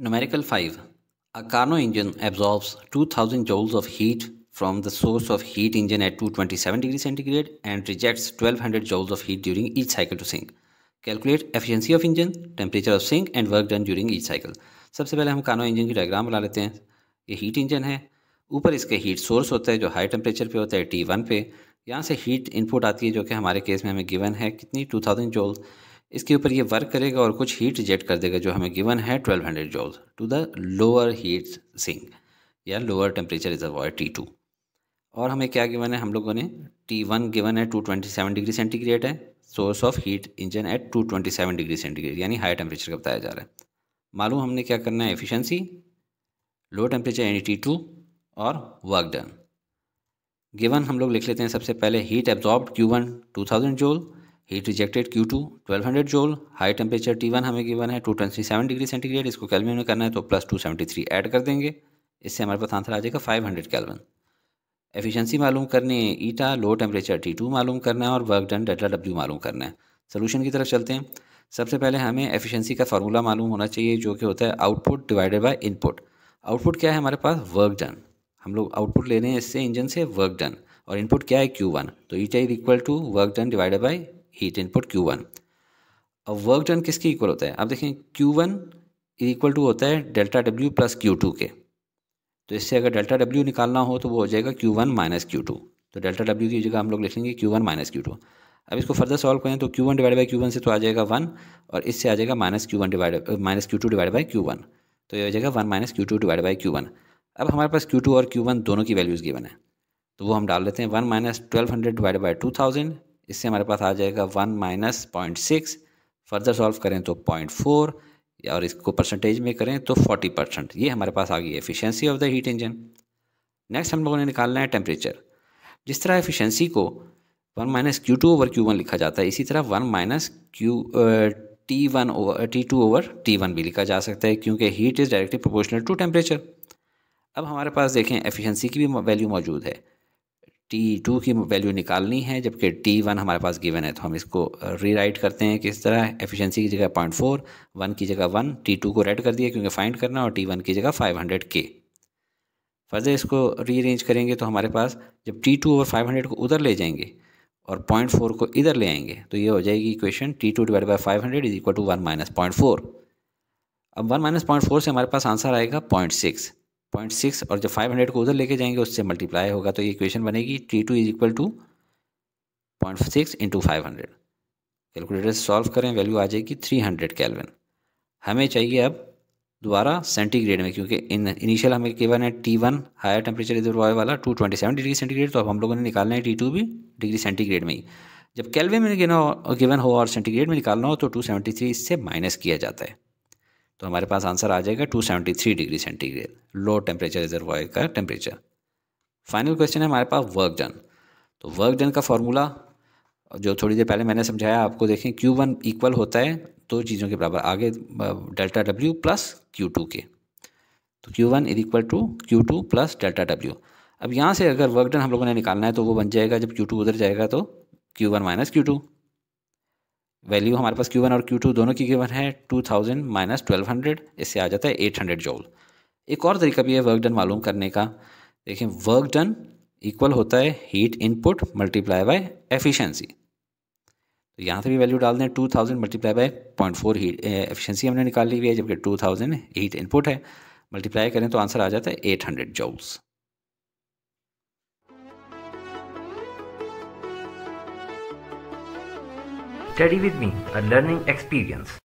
Numerical 5. A Carnot engine absorbs 2000 joules of heat from the source of heat engine at 227 degrees centigrade and rejects 1200 joules of heat during each cycle to sink. Calculate efficiency of engine, temperature of sink and work done during each cycle. सबसे पहले हम कानो engine की diagram बना लेते हैं ये heat engine है ऊपर इसके हीट सोर्स होता है जो हाई टेम्परेचर पे होता है टी वन पे यहाँ से हीट इनपुट आती है जो कि हमारे केस में हमें गिवन है कितनी टू थाउजेंड जोल इसके ऊपर ये वर्क करेगा और कुछ हीट जेट कर देगा जो हमें गिवन है 1200 hundred joules to the lower heat sink या लोअर टेम्परेचर अवॉय टी टू और हमें क्या गिवन है हम लोगों ने टी वन गिवन है two twenty seven degree centigrade है source of heat engine at two twenty seven degree centigrade यानी हाई टेम्परेचर का बताया जा रहा है मालूम हमने क्या करना है एफिशेंसी लो टेम्परेचर यानी टी टू और वर्क डन गिवन हम लोग लिख लेते हैं सबसे पहले heat absorb Q one two thousand joule heat rejected Q two twelve hundred joule high temperature T one हमें गिवन है two twenty seven degree centigrade इसको कैलविन में करना है तो plus two seventy three add कर देंगे इससे हमारे पास आंसर आ जाएगा फाइव हंड्रेड कैलवन एफिशिएंसी मालूम करनी है eta low temperature T two मालूम करना है और वर्क डन डेटा डब्ल्यू मालूम करना है सोल्यूशन की तरफ चलते हैं सबसे पहले हमें एफिशिएंसी का फार्मूला मालूम होना चाहिए जो कि होता है output divided by input output क्या है हमारे पास वर्क डन हम लोग आउटपुट ले रहे हैं इससे इंजन से वर्क डन और इनपुट क्या है क्यू वन तो eta is equal to work done divided by heat input Q one अब वर्क डन किसके इक्वल होता है आप देखें क्यू वन इक्वल टू होता है delta W plus Q two के तो इससे अगर डेल्टा डब्ल्यू निकालना हो तो वो हो जाएगा Q one minus Q two तो डेल्टा डब्ल्यू की जगह हम लोग लिखेंगे Q one minus Q two अब इसको फर्दर सॉल्व करें तो Q one divide by Q one से तो आ जाएगा वन और इससे आ जाएगा minus Q one divide minus Q two divide by Q one तो ये हो जाएगा one minus Q two divide by Q one अब हमारे पास क्यू टू और क्यू वन दोनों की वैल्यूज़ गिवन है तो वो हम डाल देते हैं one minus twelve hundred divide by two thousand इससे हमारे पास आ जाएगा one minus point six further solve करें तो पॉइंट फोर और इसको परसेंटेज में करें तो फोर्टी परसेंट ये हमारे पास आ गई efficiency of the heat engine next हम लोगों ने निकालना है टेम्परेचर जिस तरह एफिशिएंसी को one minus Q two over Q one लिखा जाता है इसी तरह one minus Q T one over T two over T one भी लिखा जा सकता है क्योंकि heat is directly proportional to temperature अब हमारे पास देखें एफिशिएंसी की भी वैल्यू मौजूद है टी टू की वैल्यू निकालनी है जबकि टी वन हमारे पास गिवन है तो हम इसको रीराइट करते हैं किस तरह एफिशिएंसी की जगह पॉइंट फोर वन की जगह वन टी टू को रेड कर दिया क्योंकि फाइंड करना और टी वन की जगह फाइव हंड्रेड के फर्जे इसको रीअरेंज करेंगे तो हमारे पास जब टी टू और फाइव हंड्रेड को उधर ले जाएंगे और पॉइंट फोर को इधर ले आएंगे तो ये हो जाएगी equation T two divide by five hundred is equal to one minus point four अब वन माइनस पॉइंट फोर से हमारे पास आंसर आएगा पॉइंट सिक्स पॉइंट सिक्स और जब फाइव हंड्रेड को उधर लेके जाएंगे उससे मल्टीप्लाई होगा तो ये इक्वेशन बनेगी T two is equal to point six into five hundred calculator से सॉल्व करें वैल्यू आ जाएगी थ्री हंड्रेड कैलविन हमें चाहिए अब दोबारा सेंटीग्रेड में क्योंकि इन इनिशियल हमें केवन है T one higher temperature reservoir वाला two twenty seven degree centigrade तो अब हम लोगों ने निकालना है टी टू भी डिग्री सेंटीग्रेड में ही जब कैलविन में गिवन हो और सेंटीग्रेड में निकालना हो तो टू सेवेंटी थ्री इससे माइनस किया जाता है तो हमारे पास आंसर आ जाएगा 273 degree centigrade low temperature reservoir का टेम्परेचर फाइनल क्वेश्चन है हमारे पास वर्क डन तो वर्क डन का फॉर्मूला जो थोड़ी देर पहले मैंने समझाया आपको देखें क्यू वन इक्वल होता है दो चीज़ों के बराबर आगे delta W plus Q two के तो Q one is equal to Q two plus delta W अब यहाँ से अगर वर्क डन हम लोगों ने निकालना है तो वो बन जाएगा जब क्यू टू उधर जाएगा तो Q one minus Q two value हमारे पास क्यू वन और क्यू टू दोनों की गिवन है two thousand minus twelve hundred इससे आ जाता है एट हंड्रेड जोल एक और तरीका भी है वर्क डन मालूम करने का देखें वर्क डन इक्वल होता है heat input multiply by efficiency तो यहाँ से भी वैल्यू डाल दें two thousand multiply by point four heat efficiency हमने निकाल ली हुई है जबकि टू थाउजेंड हीट इनपुट है मल्टीप्लाई करें तो आंसर आ जाता है eight hundred joules Study with me, a learning experience.